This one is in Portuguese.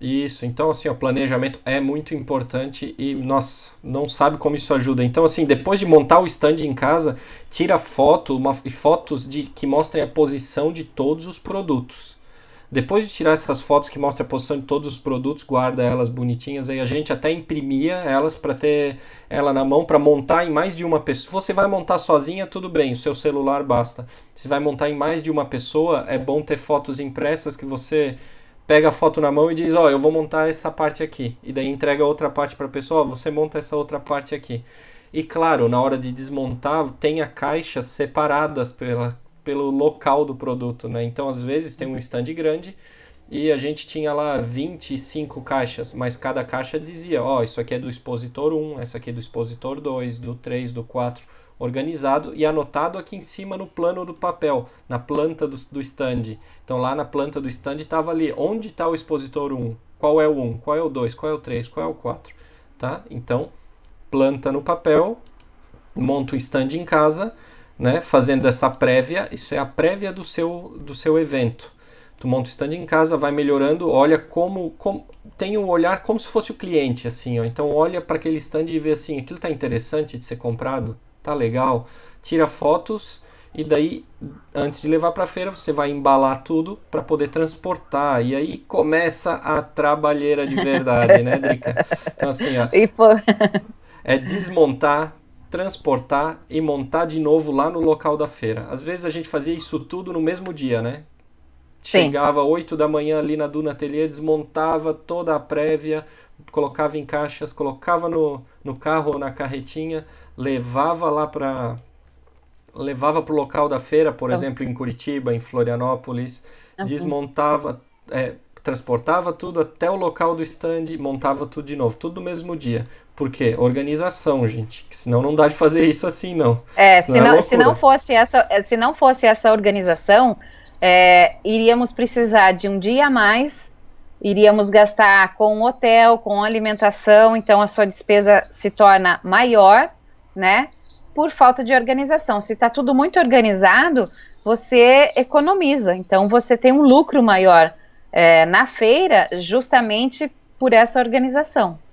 Isso, então assim, o planejamento é muito importante e, nós não sabe como isso ajuda. Então, assim, depois de montar o stand em casa, tira foto uma, fotos de que mostrem a posição de todos os produtos. Depois de tirar essas fotos que mostram a posição de todos os produtos, guarda elas bonitinhas. Aí a gente até imprimia elas para ter ela na mão para montar em mais de uma pessoa. Você vai montar sozinha, tudo bem, o seu celular basta. Se vai montar em mais de uma pessoa, é bom ter fotos impressas que você pega a foto na mão e diz: Ó, oh, eu vou montar essa parte aqui. E daí entrega outra parte para a pessoa: oh, você monta essa outra parte aqui. E claro, na hora de desmontar, tem a caixas separadas pela, pelo local do produto, né? Então, às vezes, tem um stand grande e a gente tinha lá 25 caixas, mas cada caixa dizia: Ó, oh, isso aqui é do expositor 1, essa aqui é do expositor 2, do 3, do 4 organizado e anotado aqui em cima no plano do papel, na planta do, do stand. Então lá na planta do stand estava ali onde está o expositor 1, qual é o 1, qual é o 2, qual é o 3, qual é o 4. Tá? Então, planta no papel, monta o stand em casa, né? fazendo essa prévia, isso é a prévia do seu, do seu evento. Tu monta o stand em casa, vai melhorando, olha como, como tem um olhar como se fosse o cliente, assim, ó. Então olha para aquele stand e vê assim, aquilo está interessante de ser comprado, tá legal, tira fotos e daí antes de levar para a feira você vai embalar tudo para poder transportar e aí começa a trabalheira de verdade, né, Drica? Então assim, ó, é desmontar, transportar e montar de novo lá no local da feira. Às vezes a gente fazia isso tudo no mesmo dia, né? Sim. Chegava 8 da manhã ali na Duna Atelier, desmontava toda a prévia, colocava em caixas, colocava no, no carro ou na carretinha, levava lá para levava para o local da feira, por então, exemplo, em Curitiba, em Florianópolis, desmontava, é, transportava tudo até o local do stand, montava tudo de novo, tudo no mesmo dia. Por quê? Organização, gente. Que senão não dá de fazer isso assim, não. É, senão se, é não, é se não fosse essa, se não fosse essa organização, é, iríamos precisar de um dia a mais, iríamos gastar com hotel, com alimentação, então a sua despesa se torna maior, né? Por falta de organização. Se está tudo muito organizado, você economiza, então você tem um lucro maior é, na feira, justamente por essa organização.